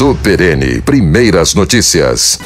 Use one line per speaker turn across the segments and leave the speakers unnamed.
Super N, primeiras notícias.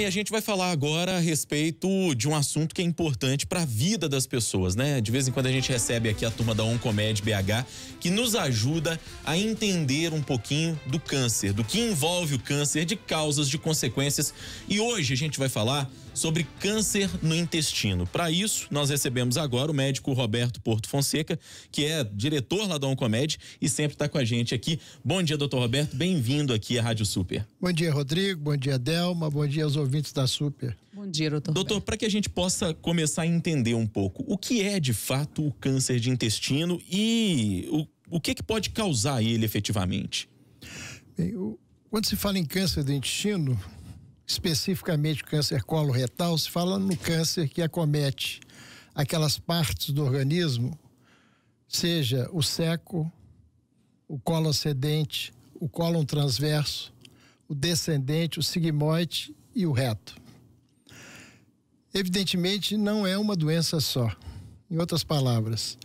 Carmen, a gente vai falar agora a respeito
de um assunto que é importante para a vida das pessoas, né? De vez em quando a gente recebe aqui a turma da Oncomed BH, que nos ajuda a entender um pouquinho do câncer, do que envolve o câncer, de causas, de consequências. E hoje a gente vai falar sobre câncer no intestino. Para isso, nós recebemos agora o médico Roberto Porto Fonseca, que é diretor lá da Oncomed e sempre está com a gente aqui. Bom dia, doutor Roberto, bem-vindo aqui à Rádio Super.
Bom dia, Rodrigo, bom dia, Delma, bom dia aos ouvintes ouvintes da Super.
Bom dia, doutor. Doutor, para que a gente possa começar a entender um pouco o que é de fato o câncer de intestino e o, o que, que pode causar ele efetivamente?
Bem, o, quando se fala em câncer de intestino, especificamente câncer coloretal, se fala no câncer que acomete aquelas partes do organismo, seja o seco, o colo ascendente, o colo transverso, o descendente, o sigmoide e o reto. Evidentemente, não é uma doença só. Em outras palavras,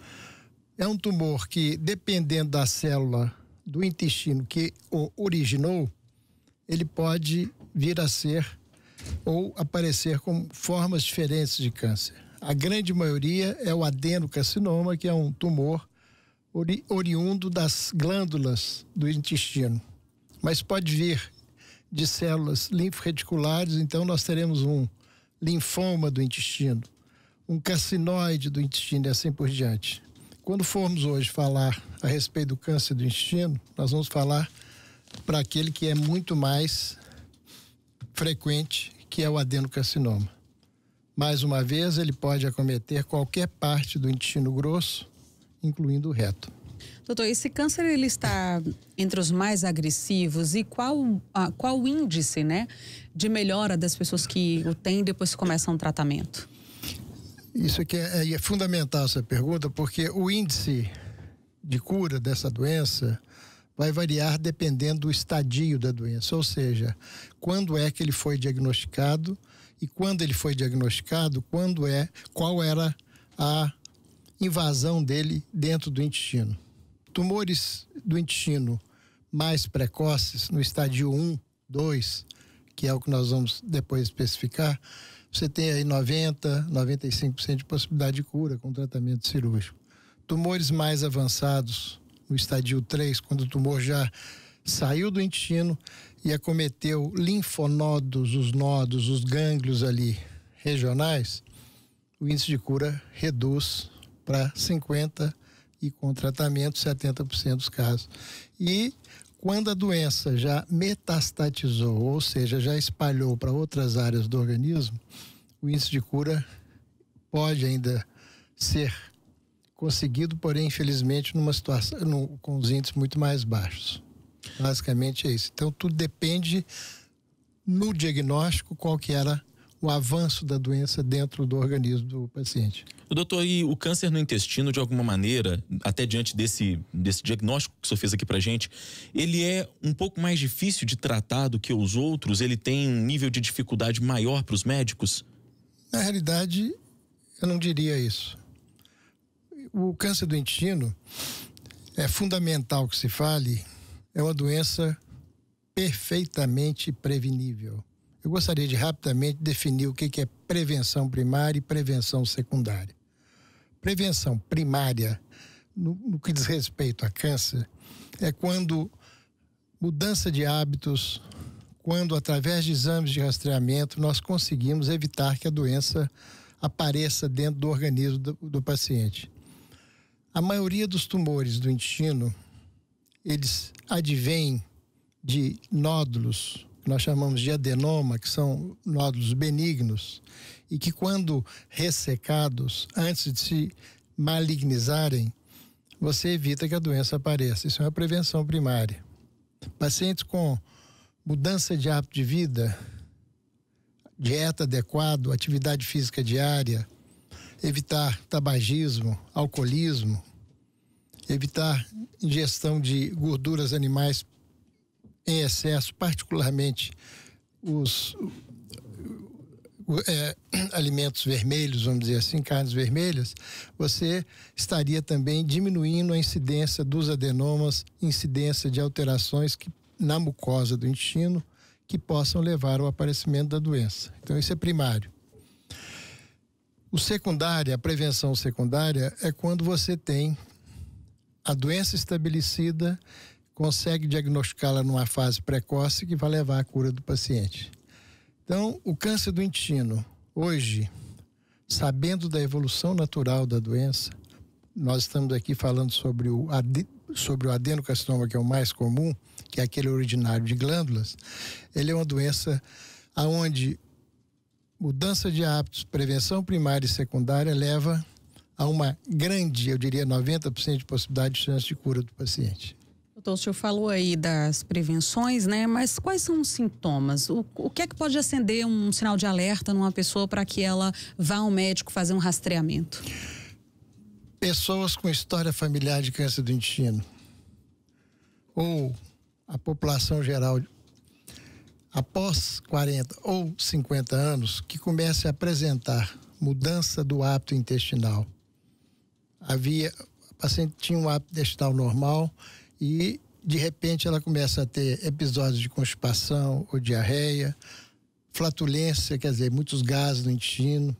é um tumor que, dependendo da célula do intestino que o originou, ele pode vir a ser ou aparecer com formas diferentes de câncer. A grande maioria é o adenocarcinoma, que é um tumor ori oriundo das glândulas do intestino. Mas pode vir de células linfreticulares, então nós teremos um linfoma do intestino, um carcinoide do intestino e assim por diante. Quando formos hoje falar a respeito do câncer do intestino, nós vamos falar para aquele que é muito mais frequente, que é o adenocarcinoma. Mais uma vez, ele pode acometer qualquer parte do intestino grosso, incluindo o reto.
Doutor, esse câncer ele está entre os mais agressivos e qual, qual o índice né, de melhora das pessoas que o têm depois que começam o tratamento?
Isso aqui é, é, é fundamental essa pergunta, porque o índice de cura dessa doença vai variar dependendo do estadio da doença, ou seja, quando é que ele foi diagnosticado e quando ele foi diagnosticado, quando é, qual era a invasão dele dentro do intestino tumores do intestino mais precoces, no estádio 1, 2, que é o que nós vamos depois especificar, você tem aí 90, 95% de possibilidade de cura com tratamento cirúrgico. Tumores mais avançados, no estádio 3, quando o tumor já saiu do intestino e acometeu linfonodos, os nodos, os gânglios ali regionais, o índice de cura reduz para 50 e com tratamento 70% dos casos. E quando a doença já metastatizou, ou seja, já espalhou para outras áreas do organismo, o índice de cura pode ainda ser conseguido, porém, infelizmente, numa situação no, com os índices muito mais baixos. Basicamente é isso. Então, tudo depende no diagnóstico qual que era o avanço da doença dentro do organismo do paciente.
Doutor, e o câncer no intestino, de alguma maneira, até diante desse, desse diagnóstico que o senhor fez aqui pra gente, ele é um pouco mais difícil de tratar do que os outros? Ele tem um nível de dificuldade maior para os
médicos? Na realidade, eu não diria isso. O câncer do intestino é fundamental que se fale, é uma doença perfeitamente prevenível. Eu gostaria de rapidamente definir o que é prevenção primária e prevenção secundária. Prevenção primária, no, no que diz respeito a câncer, é quando mudança de hábitos, quando através de exames de rastreamento nós conseguimos evitar que a doença apareça dentro do organismo do, do paciente. A maioria dos tumores do intestino, eles advêm de nódulos que nós chamamos de adenoma, que são nódulos benignos, e que quando ressecados, antes de se malignizarem, você evita que a doença apareça. Isso é uma prevenção primária. Pacientes com mudança de hábito de vida, dieta adequada, atividade física diária, evitar tabagismo, alcoolismo, evitar ingestão de gorduras animais em excesso, particularmente os é, alimentos vermelhos, vamos dizer assim, carnes vermelhas, você estaria também diminuindo a incidência dos adenomas, incidência de alterações que, na mucosa do intestino que possam levar ao aparecimento da doença. Então, isso é primário. O secundário, a prevenção secundária, é quando você tem a doença estabelecida consegue diagnosticá-la numa fase precoce que vai levar à cura do paciente. Então, o câncer do intestino, hoje, sabendo da evolução natural da doença, nós estamos aqui falando sobre o, sobre o adenocarcinoma, que é o mais comum, que é aquele originário de glândulas. Ele é uma doença aonde mudança de hábitos, prevenção primária e secundária leva a uma grande, eu diria 90% de possibilidade de chance de cura do paciente
doutor, então, o senhor falou aí das prevenções, né? Mas quais são os sintomas? O, o que é que pode acender um sinal de alerta numa pessoa para que ela vá ao médico fazer um rastreamento?
Pessoas com história familiar de câncer do intestino. Ou a população geral após 40 ou 50 anos que comece a apresentar mudança do hábito intestinal. Havia, a paciente tinha um hábito intestinal normal e de repente ela começa a ter episódios de constipação ou diarreia, flatulência, quer dizer, muitos gases no intestino,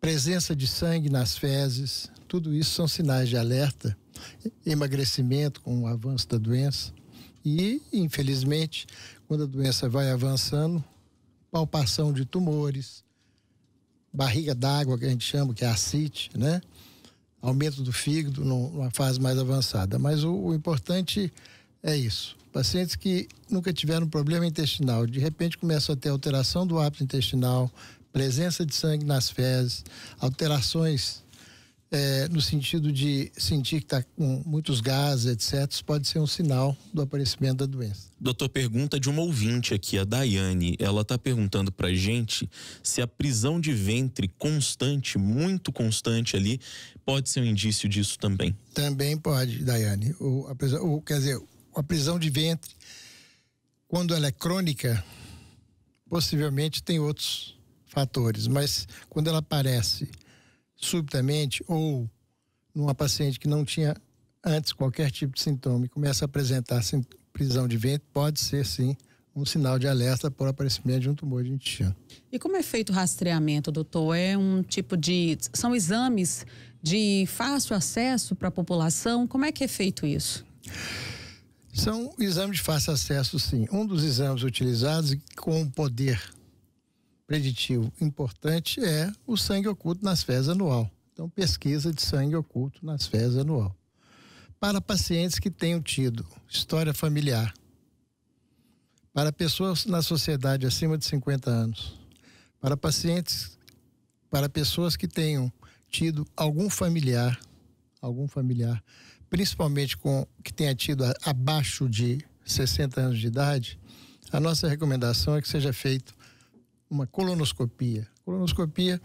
presença de sangue nas fezes, tudo isso são sinais de alerta, emagrecimento com o avanço da doença. E, infelizmente, quando a doença vai avançando, palpação de tumores, barriga d'água, que a gente chama, que é acite, né? aumento do fígado numa fase mais avançada. Mas o, o importante é isso. Pacientes que nunca tiveram problema intestinal, de repente começam a ter alteração do hábito intestinal, presença de sangue nas fezes, alterações é, no sentido de sentir que está com muitos gases, etc., pode ser um sinal do aparecimento da doença.
Doutor, pergunta de uma ouvinte aqui, a Daiane. Ela está perguntando para gente se a prisão de ventre constante, muito constante ali, pode ser um indício disso também.
Também pode, Daiane. O, a prisão, o, quer dizer, a prisão de ventre, quando ela é crônica, possivelmente tem outros fatores, mas quando ela aparece subitamente ou numa paciente que não tinha antes qualquer tipo de sintoma e começa a apresentar prisão de ventre, pode ser sim um sinal de alerta por aparecimento de um tumor de intestino.
E como é feito o rastreamento, doutor? É um tipo de. São exames de fácil acesso para a população? Como é que é feito isso?
São exames de fácil acesso, sim. Um dos exames utilizados com o poder preditivo importante é o sangue oculto nas fezes anual. Então, pesquisa de sangue oculto nas fezes anual. Para pacientes que tenham tido história familiar. Para pessoas na sociedade acima de 50 anos. Para pacientes, para pessoas que tenham tido algum familiar, algum familiar, principalmente com que tenha tido a, abaixo de 60 anos de idade, a nossa recomendação é que seja feito uma colonoscopia. Colonoscopia,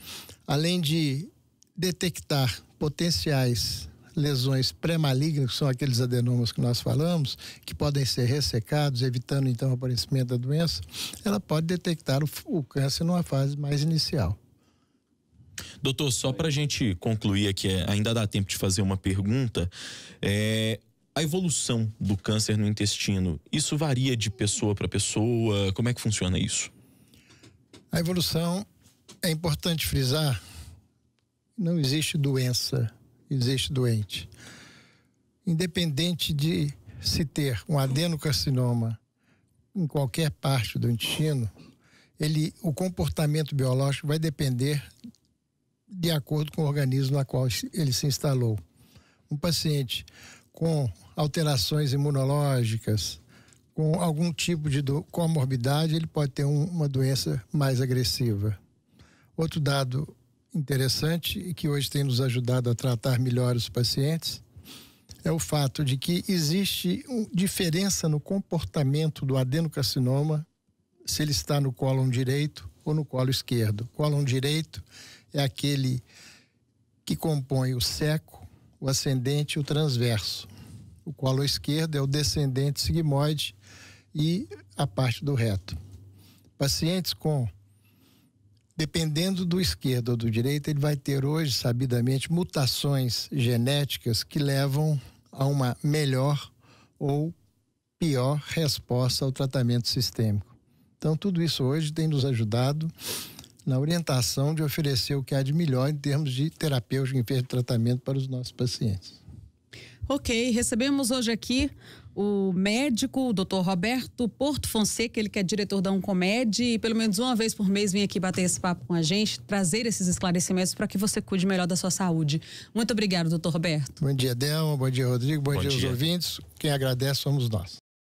além de detectar potenciais lesões pré-malignas, que são aqueles adenomas que nós falamos, que podem ser ressecados, evitando então o aparecimento da doença, ela pode detectar o, o câncer numa fase mais inicial.
Doutor, só para a gente concluir aqui, é, ainda dá tempo de fazer uma pergunta. É, a evolução do câncer no intestino, isso varia de pessoa para pessoa? Como é que funciona isso?
A evolução é importante frisar: não existe doença, existe doente. Independente de se ter um adenocarcinoma em qualquer parte do intestino, ele, o comportamento biológico vai depender de acordo com o organismo na qual ele se instalou. Um paciente com alterações imunológicas, com algum tipo de comorbidade, ele pode ter um, uma doença mais agressiva. Outro dado interessante e que hoje tem nos ajudado a tratar melhor os pacientes é o fato de que existe diferença no comportamento do adenocarcinoma se ele está no colo direito ou no colo esquerdo. O direito é aquele que compõe o seco, o ascendente e o transverso. O colo esquerdo é o descendente sigmoide e a parte do reto. Pacientes com, dependendo do esquerdo ou do direito, ele vai ter hoje, sabidamente, mutações genéticas que levam a uma melhor ou pior resposta ao tratamento sistêmico. Então, tudo isso hoje tem nos ajudado na orientação de oferecer o que há de melhor em termos de e em termos de tratamento para os nossos pacientes.
Ok, recebemos hoje aqui o médico, o doutor Roberto Porto Fonseca, ele que é diretor da Uncomed e pelo menos uma vez por mês vem aqui bater esse papo com a gente, trazer esses esclarecimentos para que você cuide melhor da sua saúde. Muito obrigado, doutor Roberto.
Bom dia, Delma, bom dia, Rodrigo, bom, bom dia, dia aos ouvintes. Quem agradece somos nós.